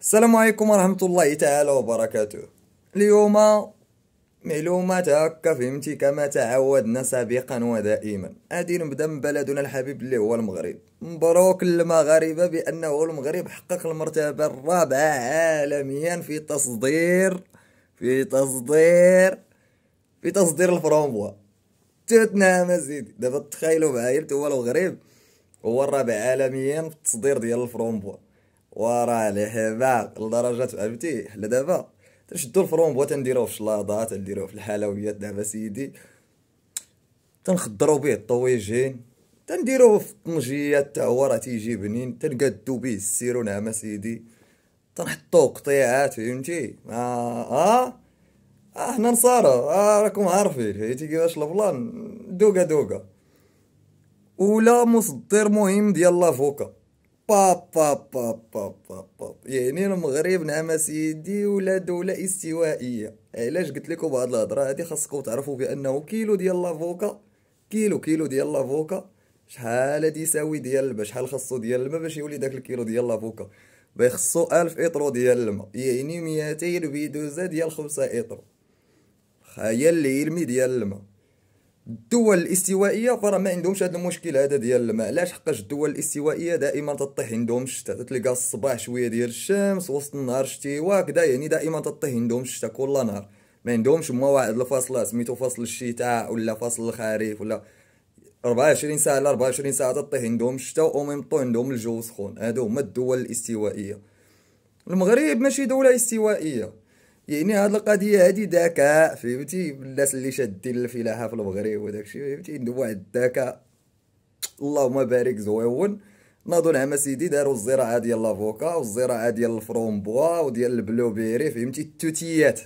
السلام عليكم ورحمة الله تعالى وبركاته اليوم معلومات هكا فهمتي كما تعودنا سابقا ودائما غادي نبدا من بلدنا الحبيب اللي هو المغرب مبروك للمغاربة بأنه المغرب حقق المرتبة الرابعة عالميا في تصدير في تصدير في تصدير الفرومبوا توتنهام مزيدي دابا تخيلوا معايا هو المغرب هو الرابع عالميا في التصدير ديال الفرومبوا وراه لي حباق لدرجه فهمتي حنا دابا تنشدو الفرومبو تنديروه في الشلاضه تنديروه في الحلويات دابا سيدي تنخضرو به الطويجين تنديروه في الطنجيات تا هو راه تيجي بنين تنقادو به السيرو نعم سيدي تنحطوه قطيعات فهمتي اه اه اه حنا نصارى اه راكم عارفين فهمتي كيفاش البلان دوكا دوكا ولا مصدر مهم ديال لافوكا باب باب باب باب باب باب يعني المغرب نعم سيدي ولا دولة استوائية علاش قلت لكم هاد الهضرة هادي خاصكم تعرفوا بأنه كيلو ديال لافوكا كيلو كيلو ديال لافوكا شحال هادي يساوي ديال الماء شحال خاصو ديال الماء باش يولي داك الكيلو ديال لافوكا بيخصو ألف إطرو ديال الماء يعني ميتين بيدوزة ديال خمسة إطرو خيال العلمي ديال الماء الدول الاستوائيه راه ما عندهمش هذا المشكل هذا ديال الماء علاش حقاش الدول الاستوائيه دائما تطيح عندهم الشتاء تلقى الصباح شويه ديال الشمس وسط النهار شتي وهكذا يعني دائما تطيح عندهم الشتاء كل نهار ما عندهمش ما واحد الفاصله سميتو فصل الشتاء ولا فصل الخريف ولا 24 ساعه على 24 ساعه تطيح عندهم الشتاء وميم طو عندهم الجو سخون هادو هما الدول الاستوائيه المغرب ماشي دوله استوائيه يعني هاد القضيه هادي ذكاء فهمتي الناس اللي شادين الفلاحه في المغرب وداك الشيء فهمتي عندهم واحد الذكاء اللهم بارك زويون ناضو نعم سيدي داروا الزراعه ديال لافوكا والزراعه ديال الفرومبوا وديال البلوبيري فهمتي التوتيات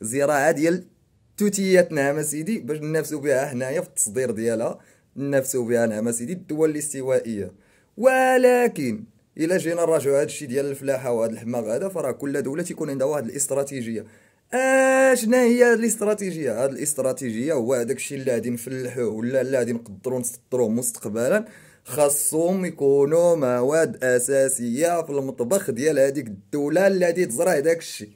زراعه ديال التوتيات نعم سيدي باش ننافسوا بها حنايا في التصدير ديالها ننافسوا بها نعم سيدي الدول الاستوائيه ولكن الا جينا نراجعوا هذا الشيء ديال الفلاحه وهذا الحماق هذا فراه كل دوله تيكون عندها واحد الاستراتيجيه اشنا آه هي الاستراتيجيه هذه الاستراتيجيه هو هذاك الشيء اللي غادي نفلحوه ولا اللي غادي نقدروا نسطروه مستقبلا خاصهم يكونوا مواد اساسيه في المطبخ ديال هذيك الدوله اللي غادي تزرع داك الشيء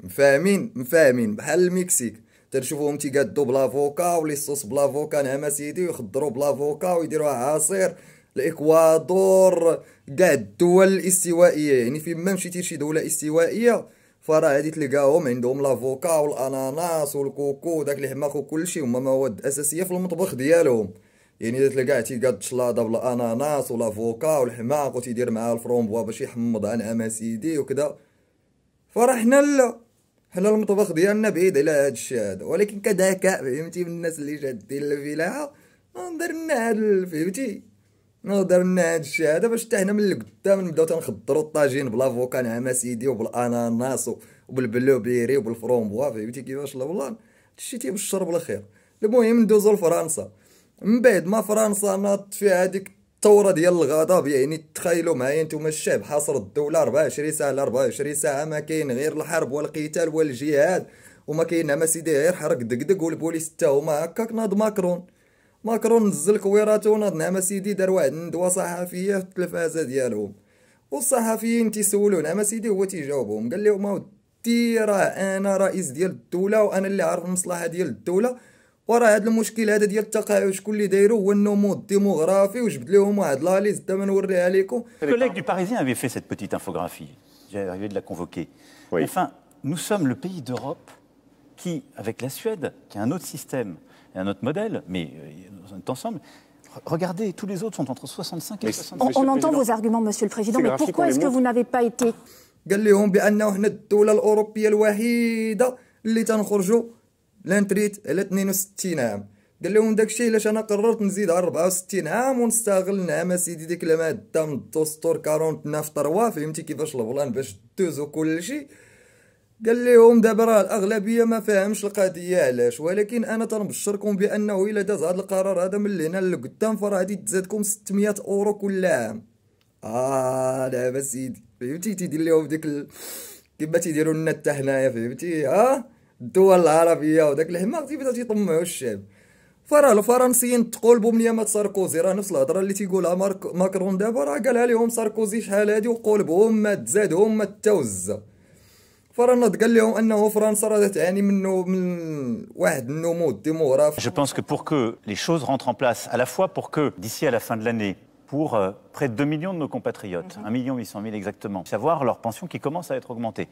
مفاهمين مفاهمين بحال المكسيك تنشوفوهم تيقادو بلافوكا ولي صوص بلافوكا نعم سيدي ويخضروا بلافوكا ويديروها عصير الاكوادور كاع الدول الاستوائيه يعني فين ما مشيتي لشي دوله استوائيه فراه غادي تلقاهم عندهم لافوكا والاناناس والكوكو داك الحماق وكلشي هما مواد اساسيه في المطبخ ديالهم يعني اذا تلقى تيقاد شلاضه بلا اناناس ولا فوكا والحماق وتيدير معاه الفرومبوا باش يحمض عن اماسيدي وكذا فراه حنا لا حنا المطبخ ديالنا بعيد على هاد الشيء هذا ولكن كذكاء فهمتي من الناس اللي جادين الفلاحه ندير لنا هاد فهمتي نهضر من الشيء هذا باش حتى هنا من القدام نبداو تنخضروا الطاجين بلافوكان عماس سيدي وبالاناناس وبالبلوبيري وبالفرومبوا فهمتي كيفاش والله هادشي تيبشر بالخير المهم ندوزو لفرنسا من بعد ما فرنسا ناضت فيها هذيك الثوره ديال الغضب يعني تخيلوا معايا نتوما الشعب حاصر الدوله 24 ساعه 24 ساعه ما كاين غير الحرب والقتال والجهاد وما كاين ما سيدي غير حرق دقدق والبوليس حتى هما هكاك ناض ماكرون ماكرون نزل كويراتو ناض نعم سيدي دار واحد الندوة صحفية في التلفازة ديالهم والصحفيين تيسولو نعم سيدي هو تيجاوبهم قال لهم اودي راه انا رئيس ديال الدولة وانا اللي عارف المصلحة ديال الدولة وراه هاد المشكل هذا ديال التقاعد شكون اللي دايرو هو النمو الديموغرافي وجبد لهم واحد لا ليست دابا نوريها لكم كوليك دو باريزيان افي في سيت بوتيت انفوغرافي جي arrivé دو لا كونفوكي Oui. Enfin, nous sommes le pays d'Europe qui, avec la Suède, qui a un autre système, un autre modèle, mais euh, on est ensemble. Regardez, tous les autres sont entre 65 et 65. On, on entend vos arguments, Monsieur le Président, mais pourquoi est-ce que vous n'avez pas été قال لهم بان احنا الدوله الاوروبيه الوحيده اللي تنخرجوا لانتريت على 62 عام قال لهم داكشي علاش انا قررت نزيد على 64 عام ونستغل نعم اسيدي ديك الماده من الدستور 49 في 3 فهمتي كيفاش البلان باش دوزو كلشي قال لهم دابا راه الاغلبيه ما فاهمش القضيه علاش ولكن انا تنبشركم بانه الا داز هذا القرار هذا من لهنا لقدام فراه غادي تزادكم 600 اورو كل عام اه دابا سيدي فهمتي تيدير لهم ديك ال... كيما تيديروا لنا حتى حنايا فهمتي ها آه، الدول العربيه وداك الحماق تيبدا تيطمعوا الشعب فراه الفرنسيين تقلبوا من يامات ساركوزي راه نفس الهضره اللي تيقولها مارك ماكرون دابا راه قالها لهم ساركوزي شحال هادي وقلبهم ما تزادهم ما تاوزه Je pense que pour que les choses rentrent en place, à la fois pour que d'ici à la fin de l'année, pour euh, près de 2 millions de nos compatriotes, mhm. million 1 800 000 exactement, savoir leur pension qui commence à être augmentée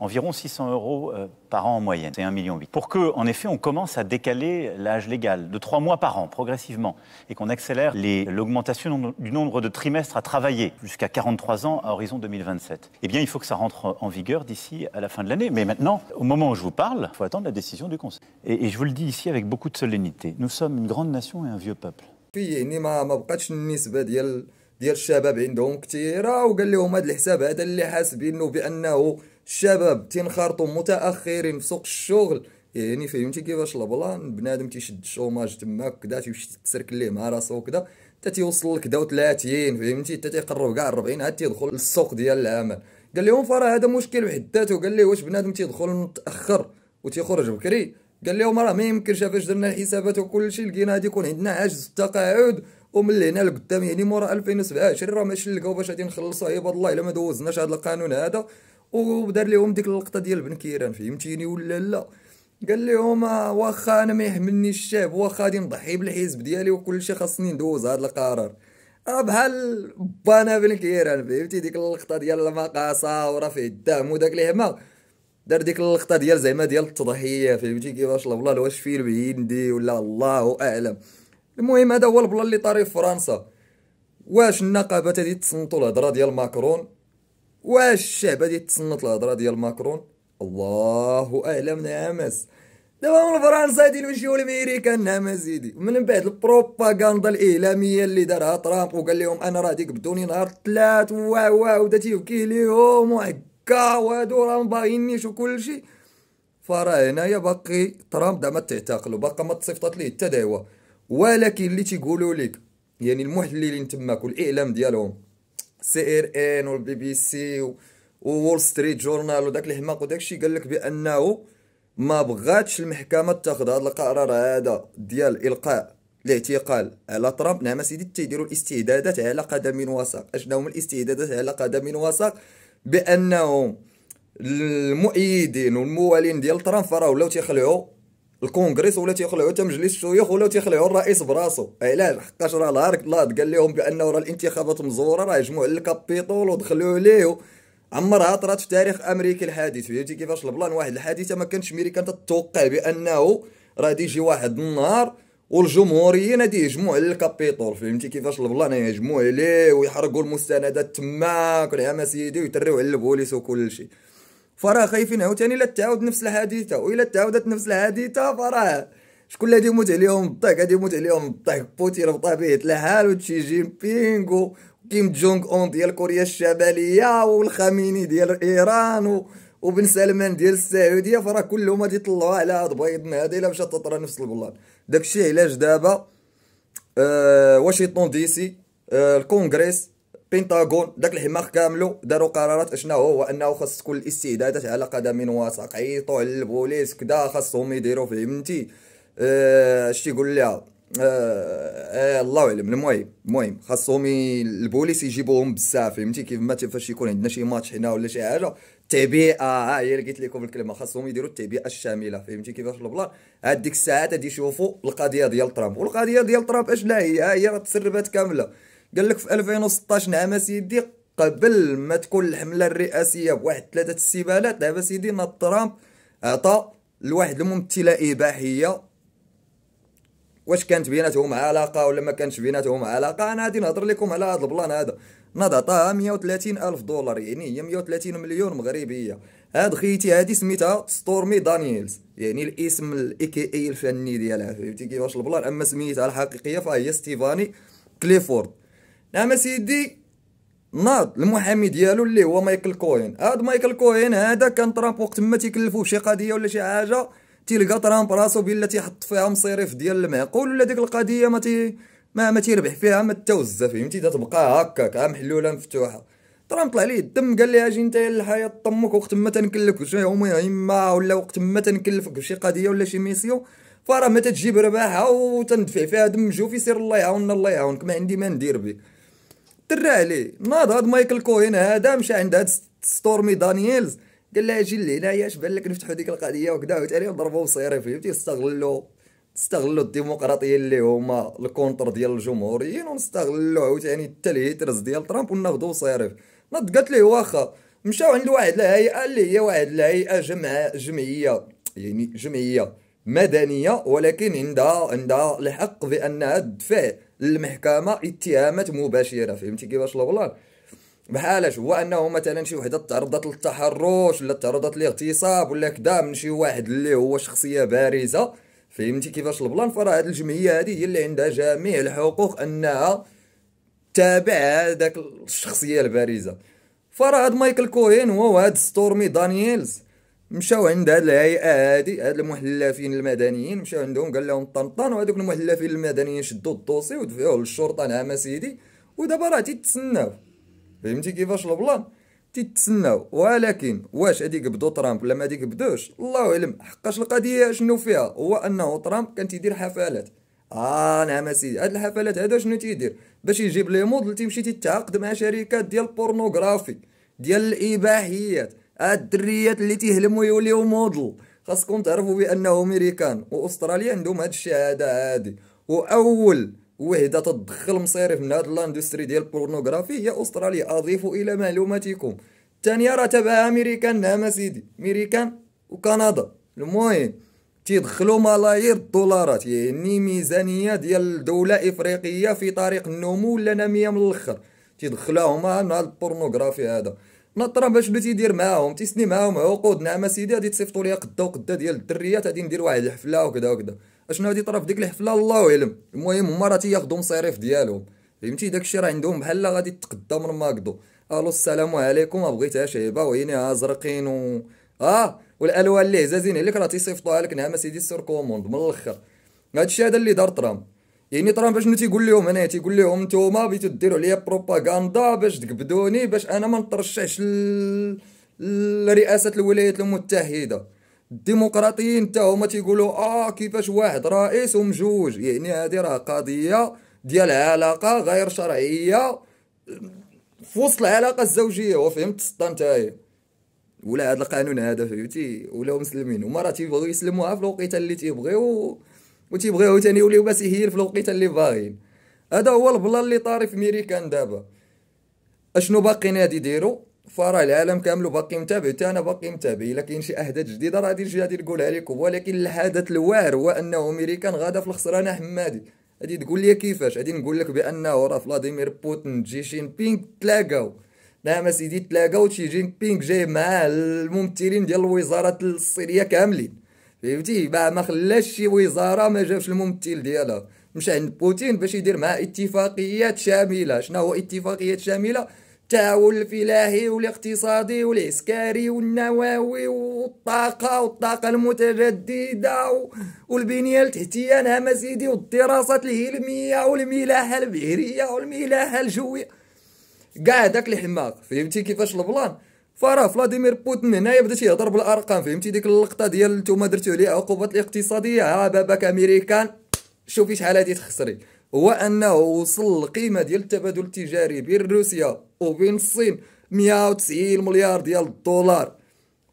environ 600 euros euh, par an en moyenne, c'est 1,8 million. Pour que, en effet, on commence à décaler l'âge légal de 3 mois par an, progressivement, et qu'on accélère l'augmentation du nombre de trimestres à travailler jusqu'à 43 ans à horizon 2027, eh bien, il faut que ça rentre en vigueur d'ici à la fin de l'année. Mais maintenant, au moment où je vous parle, il faut attendre la décision du Conseil. Et, je vous le dis ici avec beaucoup de solennité, nous sommes une grande nation et un vieux peuple. عندهم كثيره وقال لهم هذا الحساب هذا اللي الشباب تنخرطوا متاخرين في سوق الشغل يعني فهمتي كيفاش البلان بنادم تيشد الشوماج تماك كدا تيمشي تسركل ليه مع راسو كدا حتى تيوصل لك داو 30 فهمتي حتى تيقرب كاع 40 عاد تيدخل للسوق ديال العمل قال لهم فرا هذا مشكل بحد ذاته قال لي واش بنادم تيدخل متاخر وتيخرج بكري قال لهم راه ما يمكنش فاش درنا الحسابات وكل شيء لقينا غادي يكون عندنا عجز التقاعد ومن لهنا لقدام يعني مورا 2027 راه ماشي لقاو باش غادي نخلصوا عباد الله الا ما دوزناش هذا القانون هذا ودار لهم ديك اللقطه ديال بن كيران فهمتيني ولا لا قال لهم آه، واخا انا ما يهمني الشعب واخا غادي نضحي بالحزب ديالي وكلشي خاصني ندوز هذا القرار آه، بحال بانا بن كيران فهمتي ديك اللقطه ديال المقاصه ورفع الدم وداك الهما دار ديك اللقطه ديال زعما ديال التضحيه فهمتي كيفاش البلان واش فيلم هندي ولا الله اعلم المهم هذا هو البلان اللي طاري في فرنسا واش النقابه تدي تصنتوا الهضره ديال ماكرون واش الشعب غادي يتصنت الهضره ديال ماكرون الله اعلم نعمس دابا من فرنسا غادي نمشيو لامريكا نعم سيدي من بعد البروباغندا الاعلاميه اللي دارها ترامب وقال لهم انا راه ديك بدوني نهار الثلاث واو واو دا تيبكي ليهم وهكا وهادو راه مباغينيش وكلشي فراه هنايا باقي ترامب دابا تعتقلو باقا ما تصيفطات ليه حتى دعوه ولكن اللي تيقولوا لك يعني المحللين تماك والاعلام ديالهم سي ار ان والبي بي سي وول ستريت جورنال وداك الحماق الشيء قال لك بانه ما بغاتش المحكمه تاخذ هذا القرار هذا ديال القاء الاعتقال على ترامب نعم سيدي تيديروا الاستعدادات على قدم وساق اشنو هما الاستعدادات على قدم وساق بانه المؤيدين والموالين ديال ترامب راه ولاو تيخلعوا الكونغرس ولا تيخلعوا حتى مجلس الشيوخ ولا تيخلعوا الرئيس براسو علاش حقاش راه الهارك كلاد قال لهم بانه راه الانتخابات مزوره راه يجمعوا على الكابيتول ودخلوا ليه عمرها طرات في تاريخ امريكا الحديث فهمتي كيفاش البلان واحد الحادثه ما كانتش ميريكان تتوقع بانه راه يجي واحد النهار والجمهوريين غادي يهجموا على الكابيتول فهمتي كيفاش البلان يهجموا عليه ويحرقوا المستندات تماك نعم سيدي ويتريو على البوليس وكل شيء فراه خايفين عاوتاني لا تعاود نفس الحادثه والا تعاودت نفس الحادثه فراه شكون اللي غادي يموت عليهم الضحك غادي يموت عليهم الضحك بوتين بطبيعه الحال وتشي جين بينغ كيم جونغ اون ديال كوريا الشماليه والخميني ديال ايران و... وبن سلمان ديال السعوديه فراه كلهم غادي يطلعوا على هاد بيضنا هادي الا مشات تطرى نفس البلاد داكشي علاش دابا آه واشنطن دي سي آه الكونغرس بنتاغون داك الحماق كاملو داروا قرارات اشنو هو انه خاص تكون الاستعدادات على قدم وساق عيطوا على البوليس كدا خاصهم يديروا فهمتي اش آه، تيقول لها آه،, آه الله اعلم المهم المهم خاصهم البوليس يجيبوهم بزاف فهمتي كيف ما فاش يكون عندنا شي ماتش هنا ولا شي حاجه التبيئه ها آه، هي اللي قلت لكم الكلمه خاصهم يديروا التبيئه الشامله فهمتي كيفاش البلان هذيك ديك الساعات غادي يشوفوا القضيه ديال ترامب والقضيه ديال ترامب اش لا هي ها هي راه تسربات كامله قال لك في 2016 نعم سيدي قبل ما تكون الحمله الرئاسيه بواحد ثلاثه السبالات دابا نعم سيدي ناض نعم ترامب عطى لواحد الممثله اباحيه واش كانت بيناتهم علاقه ولا ما كانتش بيناتهم علاقه انا غادي نهضر لكم على هذا البلان هذا ناض عطاها 130 الف دولار يعني هي 130 مليون مغربيه هاد خيتي هادي سميتها ستورمي دانييلز يعني الاسم الاي كي اي الفني ديالها فهمتي كيفاش البلان اما سميتها الحقيقيه فهي ستيفاني كليفورد نعم سيدي ناض المحامي ديالو اللي هو مايكل كوين هاد مايكل كوين هذا كان ترامب وقت ما تيكلفو بشي قضيه ولا شي حاجه تيلقى ترامب راسو بلا تيحط فيها مصيريف ديال المعقول ولا ديك القضيه ما تي ما ما تيربح فيها ما توزا فهمتي تتبقى هكاك محلوله مفتوحه ترامب طلع ليه الدم قال لي اجي نتايا الحياه طمك وقت ما تنكلفك شي اما ولا وقت ما تنكلفك بشي قضيه ولا شي ميسيون فراه ما تجيب رباحها وتندفع فيها دم جوفي سير الله يعاوننا الله يعاونك ما عندي ما ندير بيه درا عليه ناض هاد مايكل كوين هذا مشى عند هاد ستورمي دانييلز قال لها اجي لهنايا اش بان لك نفتحوا ديك القضيه وكذا وتالي ضربوا صيري فهمتي استغلوا استغلوا الديمقراطيه اللي هما الكونتر ديال الجمهوريين ونستغلوا عاوتاني حتى الهيترز ديال ترامب وناخذوا صيريف نض قالت ليه واخا مشاو عند واحد الهيئه اللي هي واحد الهيئه جمع جمعيه يعني جمعيه مدنيه ولكن عندها عندها الحق بانها تدفع للمحكمه اتهامات مباشره فهمتي كيفاش البلان بحالاش هو انه مثلا شي وحده تعرضت للتحرش ولا تعرضت للاغتصاب ولا كدا من شي واحد اللي هو شخصيه بارزه فهمتي كيفاش البلان فراه هاد الجمعيه هادي هي اللي عندها جميع الحقوق انها تابع هذاك الشخصيه البارزه فراه هاد مايكل كوهين هو هاد ستورمي دانييلز مشاو عند هاد الهيئه هادي هاد المحلفين المدنيين مشاو عندهم قال لهم طنطان وهذوك المحلفين المدنيين شدوا الدوسي ودفعوه للشرطه نعم سيدي ودابا راه تيتسناو فهمتي كيفاش البلان تيتسناو ولكن واش هادي قبضوا ترامب ولا ما هادي قبدوش الله اعلم حقاش القضيه شنو فيها هو انه ترامب كان تيدير حفلات اه نعم سيدي هاد الحفلات هذا شنو تيدير باش يجيب لي موديل تيمشي تتعاقد مع شركات ديال البورنوغرافي ديال الاباحيات هاد الدريات اللي تيهلموا يوليو موديل خاصكم تعرفوا بانه ميريكان واستراليا عندهم هاد الشهاده هادي واول وحده تدخل مصيرف من هاد لاندستري ديال البورنوغرافي هي استراليا اضيفوا الى معلوماتكم الثانيه راه رتبها امريكان نعم سيدي امريكان وكندا المهم تيدخلوا ملايير الدولارات يعني ميزانيه ديال دوله افريقيه في طريق النمو ولا ناميه من الاخر تيدخلوها هما هاد البورنوغرافي هذا نطرا باش بدا تيدير معاهم تيسني معاهم عقود نعم سيدي غادي تصيفطوا ليا قدا وقدا ديال الدريات غادي ندير واحد الحفله وكذا وكذا اشنو غادي طرا في ديك الحفله الله يعلم المهم هما راه تياخذوا مصاريف ديالهم فهمتي داكشي راه عندهم بحال غادي تقدا من ماكدو الو السلام عليكم بغيتهاش هبه ويني ازرقين و اه والالوان اللي عزازين عليك راه تيصيفطوها لك نعم سيدي سير كوموند من الاخر هادشي هذا اللي دار ترامب يعني ترامب شنو تيقول لهم انا تيقول لهم نتوما بغيتو ديروا عليا بروباغندا باش تقبدوني باش انا ما نترشحش لرئاسه الولايات المتحده الديمقراطيين حتى هما تيقولوا اه كيفاش واحد رئيس ومجوج يعني هذه راه قضيه ديال علاقه غير شرعيه في وسط العلاقه الزوجيه وفهمت السطه نتايا ولا هذا القانون هذا فهمتي ولاو مسلمين هما راه تيبغيو يسلموها في الوقيته اللي تيبغيو و تيبغيو ثاني يوليو مسيحيين في الوقيته اللي باغيين هذا هو البلان اللي طاري في ميريكان دابا اشنو باقي نادي يديروا فراه العالم كامل باقي متابع حتى انا باقي متابع الا كاين شي احداث جديده راه غادي نجي غادي نقولها لكم ولكن الحدث الوار هو انه ميريكان غادا في الخسرانه حمادي غادي تقول لي كيفاش غادي نقول لك بانه راه فلاديمير بوتين جي شين بينغ تلاقاو نعم سيدي تلاقاو تشي جين بينغ جاي مع الممثلين ديال الوزارات الصينيه كاملين فهمتي ما خلاش شي وزاره ما جابش الممثل ديالها مشى عند بوتين باش يدير معاه اتفاقيات شامله شنو هو اتفاقيات شامله التعاون الفلاحي والاقتصادي والعسكري والنووي والطاقة والطاقة المتجددة والبنية التحتية نعم سيدي والدراسات العلمية والملاحة البحرية والملاحة الجوية كاع داك الحماق فهمتي كيفاش البلان فراه فلاديمير بوتين هنايا بدا تيهضر بالارقام فهمتي ديك اللقطه ديال نتوما درتو ليها عقوبات الاقتصاديه ها باباك امريكان شوفي شحال هادي تخسري هو انه وصل القيمه ديال التبادل التجاري بين روسيا وبين الصين 190 مليار ديال الدولار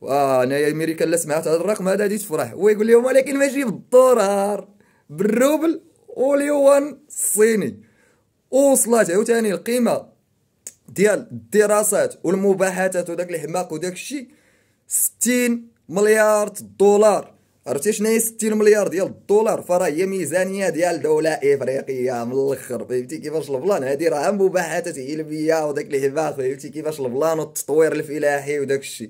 وانايا امريكا لا سمعت هذا الرقم هذا غادي تفرح ويقول لهم ولكن ماشي بالدولار بالروبل واليوان الصيني وصلت عاوتاني القيمه ديال الدراسات والمباحثات وداك الحماق وداك الشيء 60 مليار دولار عرفتي شنو هي 60 مليار ديال الدولار فراه هي ميزانيه ديال دوله افريقيه من الاخر فهمتي كيفاش البلان هادي راه مباحثات علميه وداك الحماق فهمتي كيفاش البلان والتطوير الفلاحي وداك الشيء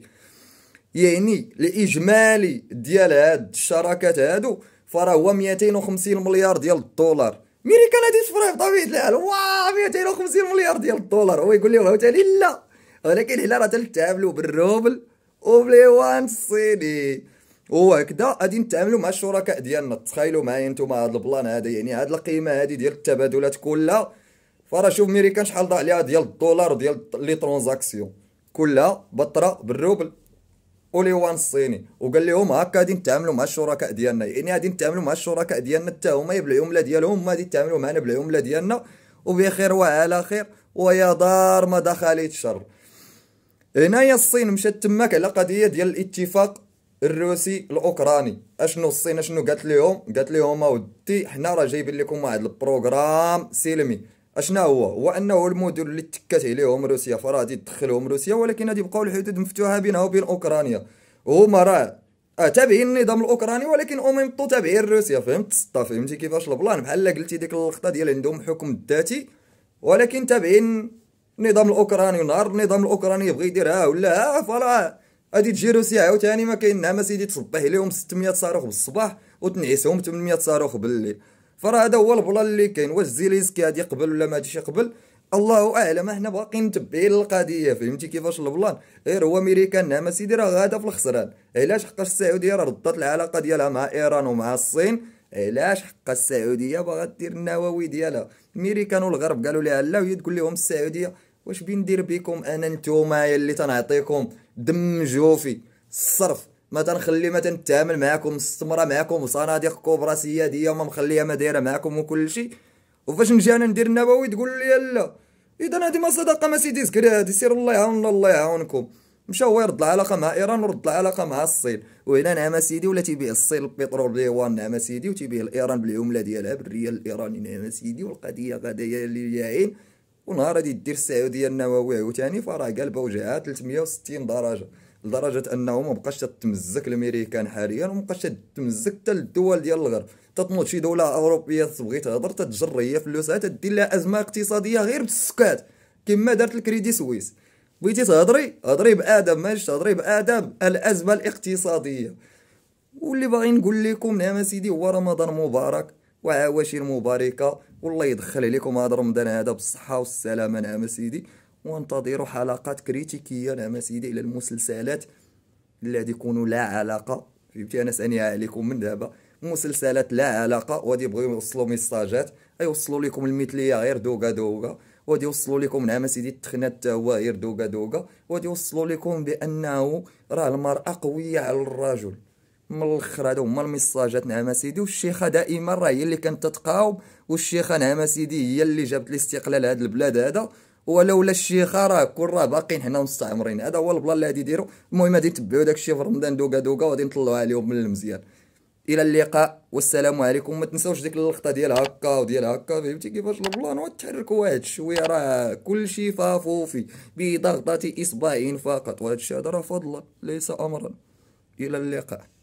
يعني الاجمالي ديال هاد الشراكات هادو فراه هو 250 مليار ديال الدولار ميريكان غادي تفرح بطبيعه الحال واه 250 مليار ديال الدولار هو يقول لهم عاوتاني لا ولكن هنا راه تنتعاملوا بالروبل وبليوان الصيني وهكذا غادي نتعاملوا مع الشركاء ديالنا تخيلوا معايا انتم هذا البلان هذا يعني هاد القيمه هذه ديال التبادلات كلها فراه شوف ميريكان شحال ضاع عليها ديال الدولار وديال لي ترونزاكسيون كلها بطره بالروبل وليوان الصيني وقال لهم هكا غادي نتعاملوا مع الشركاء ديالنا يعني غادي نتعاملوا مع الشركاء ديالنا حتى هما بالعمله ديالهم ما غادي يتعاملوا معنا بالعمله ديالنا وبخير وعلى خير ويا دار ما دخلت شر هنايا الصين مشات تماك على قضيه ديال الاتفاق الروسي الاوكراني اشنو الصين اشنو قالت لهم قالت لهم اودي حنا راه جايبين لكم واحد البروغرام سلمي اشنا هو هو انه المدن اللي تكات عليهم روسيا فراه غادي تدخلهم روسيا ولكن غادي يبقاو الحدود مفتوحه بينها وبين اوكرانيا هما راه اه تابعين النظام الاوكراني ولكن اوميم طو تابعين روسيا فهمت السطا فهمتي كيفاش البلان بحال قلتي ديك اللقطه ديال عندهم حكم ذاتي ولكن تابعين النظام الاوكراني نهار النظام الاوكراني يبغي يديرها ولا ها فراه غادي تجي روسيا عاوتاني ما كاين ما سيدي تصبح لهم 600 صاروخ بالصباح وتنعسهم 800 صاروخ بالليل فراه هذا هو البلان اللي كاين واش زيليسكي غادي يقبل ولا ما غاديش يقبل الله اعلم احنا باقيين متبعين القضيه فهمتي كيفاش البلان غير هو ميريكان نعم سيدي راه غادا في الخسران علاش حقاش السعوديه راه ردت العلاقه ديالها مع ايران ومع الصين علاش حق السعوديه باغا دير النواوي ديالها ميريكان والغرب قالوا لها لا وهي تقول لهم السعوديه واش بندير بكم انا نتوما اللي تنعطيكم دم جوفي الصرف ما تنخلي ما تنتامل معاكم مستمره معاكم وصناديق كبرى سياديه وما مخليها ما دايره معاكم وكل شيء وفاش نجي انا ندير النووي تقول لي لا اذا هذه ما صداقه ما سيدي سكري هذه سير الله يعاوننا الله يعاونكم مشى هو يرد العلاقه مع ايران ورد العلاقه مع الصين وهنا نعم سيدي ولا تيبيع الصين البترول باليوان نعم سيدي وتيبيع الايران بالعمله ديالها بالريال الايراني نعم سيدي والقضيه غاديه يا عين ونهار غادي دير السعوديه النووي عاوتاني فراه قلبه وجهها 360 درجه لدرجه انه ما بقاش تتمزك الامريكان حاليا وما بقاش تتمزك حتى الدول ديال الغرب تتنوض شي دوله اوروبيه تبغي تهضر تتجر هي فلوسها تدير لها ازمه اقتصاديه غير بالسكات كما دارت الكريدي سويس بغيتي تهضري هضري بادب ماشي تهضري بادب الازمه الاقتصاديه واللي باغي نقول لكم نعم سيدي هو رمضان مبارك وعواشر مباركه والله يدخل عليكم هذا رمضان هذا بالصحه والسلامه نعم سيدي وانتظروا حلقات كريتيكية نعم سيدي إلى المسلسلات غادي يكونوا لا علاقة فهمتي أنا سأنيها عليكم من دابا مسلسلات لا علاقة وغادي يبغيو يوصلوا ميساجات يوصلوا لكم المثلية غير دوكا دوكا وغادي يوصلوا لكم نعم سيدي التخنات تا هو غير دوكا دوكا وغادي يوصلوا لكم بأنه راه المرأة قوية على الرجل من الاخر هادو هما الميساجات نعم سيدي والشيخه دائما راه هي اللي كانت تتقاوم والشيخه نعم سيدي هي اللي جابت الاستقلال هاد البلاد هذا ولولا الشيخه راه كون راه باقيين حنا مستعمرين هذا هو البلان اللي غادي يديروا المهم غادي نتبعوا داك الشيء في رمضان دوكا دوكا وغادي نطلعوها عليهم من المزيان الى اللقاء والسلام عليكم ما تنساوش ديك اللقطه ديال هكا وديال هكا فهمتي كيفاش البلان وتحركوا واحد شويه راه كلشي فافوفي بضغطه اصبع فقط وهذا الشيء هذا راه فضلا ليس امرا الى اللقاء